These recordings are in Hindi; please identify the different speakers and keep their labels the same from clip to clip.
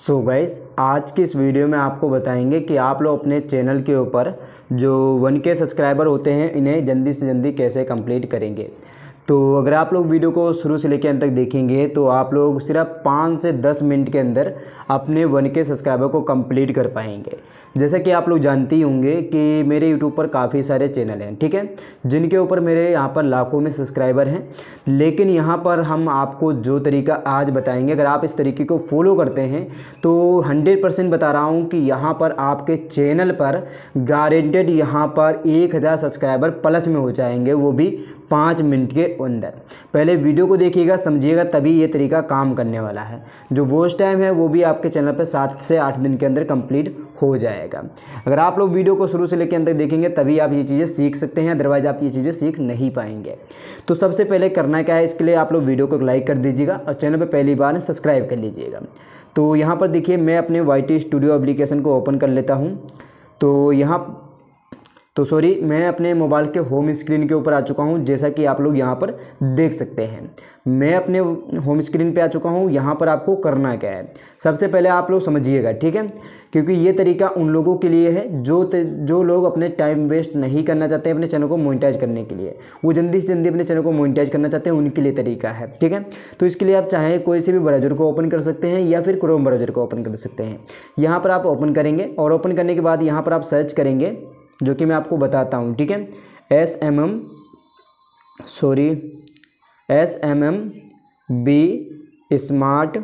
Speaker 1: सो so गाइस आज की इस वीडियो में आपको बताएंगे कि आप लोग अपने चैनल के ऊपर जो वन के सब्सक्राइबर होते हैं इन्हें जल्दी से जल्दी कैसे कंप्लीट करेंगे तो अगर आप लोग वीडियो को शुरू से लेकर अंत तक देखेंगे तो आप लोग सिर्फ पाँच से दस मिनट के अंदर अपने वन के सब्सक्राइबर को कंप्लीट कर पाएंगे जैसे कि आप लोग जानते ही होंगे कि मेरे यूट्यूब पर काफ़ी सारे चैनल हैं ठीक है जिनके ऊपर मेरे यहाँ पर लाखों में सब्सक्राइबर हैं लेकिन यहाँ पर हम आपको जो तरीका आज बताएंगे अगर आप इस तरीके को फॉलो करते हैं तो हंड्रेड परसेंट बता रहा हूँ कि यहाँ पर आपके चैनल पर गारंटेड यहाँ पर एक हज़ार सब्सक्राइबर प्लस में हो जाएंगे वो भी पाँच मिनट के अंदर पहले वीडियो को देखिएगा समझिएगा तभी ये तरीका काम करने वाला है जो वॉच टाइम है वो भी आपके चैनल पर सात से आठ दिन के अंदर कंप्लीट हो जाए जाएगा अगर आप लोग वीडियो को शुरू से लेकर अंत तक देखेंगे तभी आप ये चीज़ें सीख सकते हैं अदरवाइज आप ये चीज़ें सीख नहीं पाएंगे तो सबसे पहले करना क्या है इसके लिए आप लोग वीडियो को लाइक कर दीजिएगा और चैनल पर पहली बार सब्सक्राइब कर लीजिएगा तो यहाँ पर देखिए मैं अपने वाई स्टूडियो एप्लीकेशन को ओपन कर लेता हूँ तो यहाँ तो सॉरी मैं अपने मोबाइल के होम स्क्रीन के ऊपर आ चुका हूँ जैसा कि आप लोग यहाँ पर देख सकते हैं मैं अपने होम स्क्रीन पे आ चुका हूँ यहाँ पर आपको करना क्या है सबसे पहले आप लोग समझिएगा ठीक है क्योंकि ये तरीका उन लोगों के लिए है जो जो लोग अपने टाइम वेस्ट नहीं करना चाहते अपने चैनल को मोनिटाइज करने के लिए वो जल्दी से जल्दी अपने चैनल को मोनिटाइज करना चाहते हैं उनके लिए तरीका है ठीक है तो इसके लिए आप चाहें कोई से भी ब्राउज़र को ओपन कर सकते हैं या फिर क्रोम ब्राउज़र को ओपन कर सकते हैं यहाँ पर आप ओपन करेंगे और ओपन करने के बाद यहाँ पर आप सर्च करेंगे जो कि मैं आपको बताता हूँ ठीक है S M M sorry S M M B smart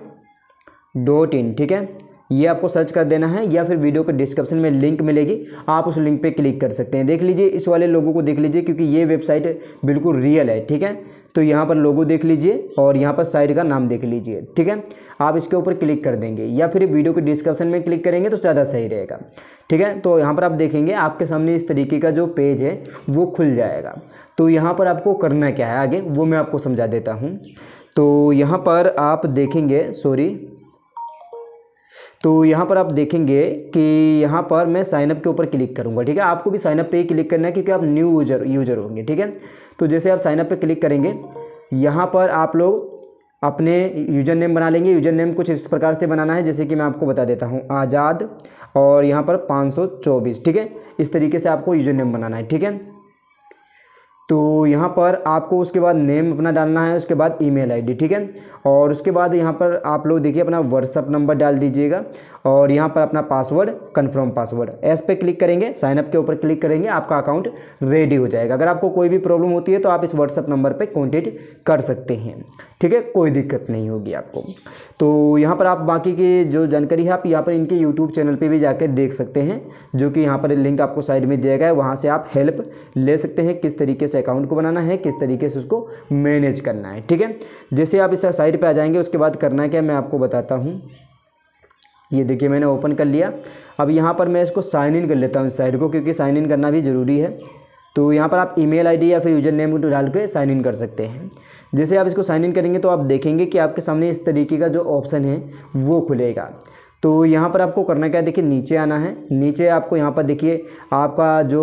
Speaker 1: dot in ठीक है ये आपको सर्च कर देना है या फिर वीडियो के डिस्क्रिप्शन में लिंक मिलेगी आप उस लिंक पे क्लिक कर सकते हैं देख लीजिए इस वाले लोगों को देख लीजिए क्योंकि ये वेबसाइट बिल्कुल रियल है ठीक है तो यहाँ पर लोगो देख लीजिए और यहाँ पर साइट का नाम देख लीजिए ठीक है आप इसके ऊपर क्लिक कर देंगे या फिर वीडियो के डिस्क्रिप्शन में क्लिक करेंगे तो ज़्यादा सही रहेगा ठीक है तो यहाँ पर आप देखेंगे आपके सामने इस तरीके का जो पेज है वो खुल जाएगा तो यहाँ पर आपको करना क्या है आगे वो मैं आपको समझा देता हूँ तो यहाँ पर आप देखेंगे सॉरी तो यहाँ पर आप देखेंगे कि यहाँ पर मैं साइनअप के ऊपर क्लिक करूँगा ठीक है आपको भी साइनअप पे ही क्लिक करना है क्योंकि आप न्यू यूजर यूजर होंगे ठीक है तो जैसे आप साइनअप पे क्लिक करेंगे यहाँ पर आप लोग अपने यूजर नेम बना लेंगे यूजर नेम कुछ इस प्रकार से बनाना है जैसे कि मैं आपको बता देता हूँ आज़ाद और यहाँ पर 524 ठीक है इस तरीके से आपको यूजर नेम बनाना है ठीक है तो यहाँ पर आपको उसके बाद नेम अपना डालना है उसके बाद ईमेल आईडी ठीक है और उसके बाद यहाँ पर आप लोग देखिए अपना व्हाट्सअप नंबर डाल दीजिएगा और यहाँ पर अपना पासवर्ड कंफर्म पासवर्ड एस पे क्लिक करेंगे साइनअप के ऊपर क्लिक करेंगे आपका अकाउंट रेडी हो जाएगा अगर आपको कोई भी प्रॉब्लम होती है तो आप इस व्हाट्सअप नंबर पर कॉन्टेक्ट कर सकते हैं ठीक है कोई दिक्कत नहीं होगी आपको तो यहाँ पर आप बाकी की जो जानकारी है आप यहाँ पर इनके यूट्यूब चैनल पर भी जाकर देख सकते हैं जो कि यहाँ पर लिंक आपको साइड में दिया गया है वहाँ से आप हेल्प ले सकते हैं किस तरीके से अकाउंट को बनाना है किस तरीके से उसको मैनेज करना है ठीक है जैसे आप इस साइड पर आ जाएंगे उसके बाद करना क्या मैं आपको बताता हूँ ये देखिए मैंने ओपन कर लिया अब यहाँ पर मैं इसको साइन इन कर लेता हूँ इस साइड को क्योंकि साइन इन करना भी ज़रूरी है तो यहाँ पर आप ईमेल आईडी या फिर यूजर नेम डाल के साइन इन कर सकते हैं जैसे आप इसको साइन इन करेंगे तो आप देखेंगे कि आपके सामने इस तरीके का जो ऑप्शन है वो खुलेगा तो यहाँ पर आपको करना क्या है देखिए नीचे आना है नीचे आपको यहाँ पर देखिए आपका जो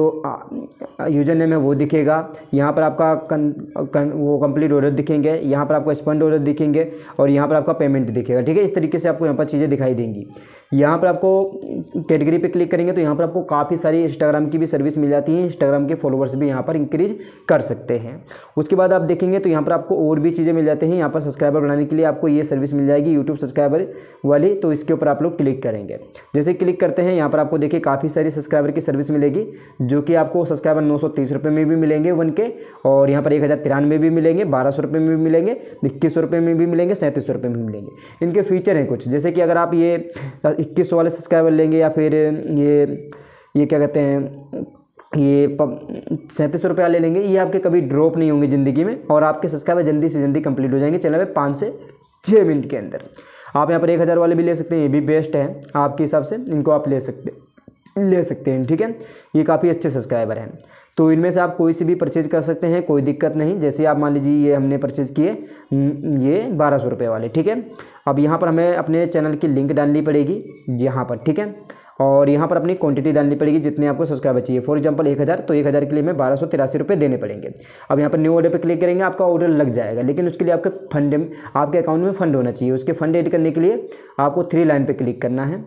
Speaker 1: यूजर नेम है वो दिखेगा यहाँ पर आपका कन, कन, वो कंप्लीट ऑर्डर दिखेंगे यहाँ पर आपको स्पंड ऑर्डर दिखेंगे और यहाँ पर आपका पेमेंट दिखेगा ठीक है इस तरीके से आपको यहाँ पर चीज़ें दिखाई देंगी यहाँ पर आपको कैटेगरी पर क्लिक करेंगे तो यहाँ पर आपको काफ़ी सारी इंस्टाग्राम की भी सर्विस मिल जाती है इंस्टाग्राम के फॉलोअर्स भी यहाँ पर इंक्रीज कर सकते हैं उसके बाद आप देखेंगे तो यहाँ पर आपको और भी चीज़ें मिल जाती हैं यहाँ पर सब्सक्राइबर बनाने के लिए आपको ये सर्विस मिल जाएगी यूट्यूब सब्सक्राइबर वाली तो इसके ऊपर आप लोग क्लिक करेंगे जैसे क्लिक करते हैं यहाँ पर आपको देखिए काफ़ी सारी सब्सक्राइबर की सर्विस मिलेगी जो कि आपको सब्सक्राइबर नौ सौ तीस रुपये में भी मिलेंगे वन के और यहाँ पर एक हज़ार तिरानवे भी मिलेंगे बारह सौ रुपये में भी मिलेंगे इक्कीस सौ रुपये में भी मिलेंगे सैंतीस सौ रुपये में भी मिलेंगे इनके फीचर हैं कुछ जैसे कि अगर आप ये इक्कीस सौ वाले सब्सक्राइबर लेंगे या फिर ये ये क्या कहते हैं ये सैंतीस सौ रुपया ले लेंगे ये आपके कभी ड्रॉप नहीं होंगे ज़िंदगी में और आपके सब्सक्राइबर जल्दी से जल्दी कंप्लीट हो जाएंगे चैनल में पाँच से छः मिनट के अंदर आप यहाँ पर एक हज़ार वाले भी ले सकते हैं ये भी बेस्ट है आपके हिसाब से इनको आप ले सकते हैं ले सकते हैं ठीक है ये काफ़ी अच्छे सब्सक्राइबर हैं तो इनमें से आप कोई से भी परचेज कर सकते हैं कोई दिक्कत नहीं जैसे आप मान लीजिए ये हमने परचेज किए ये बारह सौ रुपये वाले ठीक है अब यहाँ पर हमें अपने चैनल की लिंक डालनी पड़ेगी यहाँ पर ठीक है और यहाँ पर अपनी क्वांटिटी डालनी पड़ेगी जितने आपको सब्सक्राइबर चाहिए फॉर एग्जाम्पल एक हज़ार तो एक हज़ार के लिए हमें बारह सौ तिरासी रुपये देने पड़ेंगे अब यहाँ पर न्यू ऑर्डर पर क्लिक करेंगे आपका ऑर्डर लग जाएगा लेकिन उसके लिए आपके फंड आपके अकाउंट में फंड होना चाहिए उसके फंड एड करने के लिए आपको थ्री लाइन पर क्लिक करना है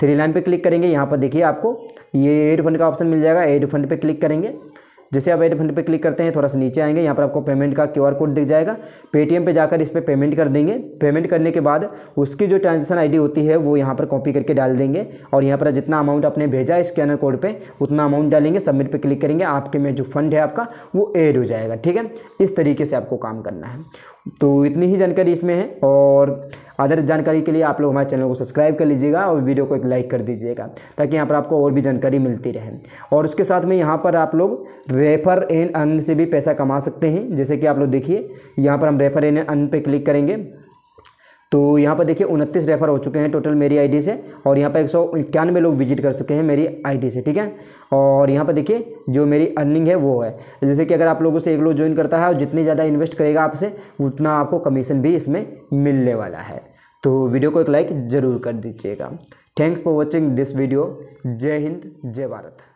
Speaker 1: थ्री लाइन पर क्लिक करेंगे यहाँ पर देखिए आपको ये एड फंड का ऑप्शन मिल जाएगा एड फंड पर क्लिक करेंगे जैसे आप एड फंड पर क्लिक करते हैं थोड़ा सा नीचे आएंगे यहाँ पर आपको पेमेंट का क्यूआर कोड दिख जाएगा पेटीएम पे जाकर इस पर पे पेमेंट कर देंगे पेमेंट करने के बाद उसकी जो ट्रांजेक्शन आईडी होती है वो यहाँ पर कॉपी करके डाल देंगे और यहाँ पर जितना अमाउंट आपने भेजा है स्कैनर कोड पर उतना अमाउंट डालेंगे सबमिट पर क्लिक करेंगे आपके में जो फंड है आपका वो एड हो जाएगा ठीक है इस तरीके से आपको काम करना है तो इतनी ही जानकारी इसमें है और अदर जानकारी के लिए आप लोग हमारे चैनल को सब्सक्राइब कर लीजिएगा और वीडियो को एक लाइक कर दीजिएगा ताकि यहाँ पर आपको और भी जानकारी मिलती रहे और उसके साथ में यहाँ पर आप लोग रेफर एंड अन से भी पैसा कमा सकते हैं जैसे कि आप लोग देखिए यहाँ पर हम रेफर एंड अन पे क्लिक करेंगे तो यहाँ पर देखिए उनतीस रेफर हो चुके हैं टोटल मेरी आईडी से और यहाँ पर एक सौ इक्यानवे लोग विजिट कर चुके हैं मेरी आईडी से ठीक है और यहाँ पर देखिए जो मेरी अर्निंग है वो है जैसे कि अगर आप लोगों से एक लोग ज्वाइन करता है और जितनी ज़्यादा इन्वेस्ट करेगा आपसे उतना आपको कमीशन भी इसमें मिलने वाला है तो वीडियो को एक लाइक ज़रूर कर दीजिएगा thanks for watching this video जय हिंद जय भारत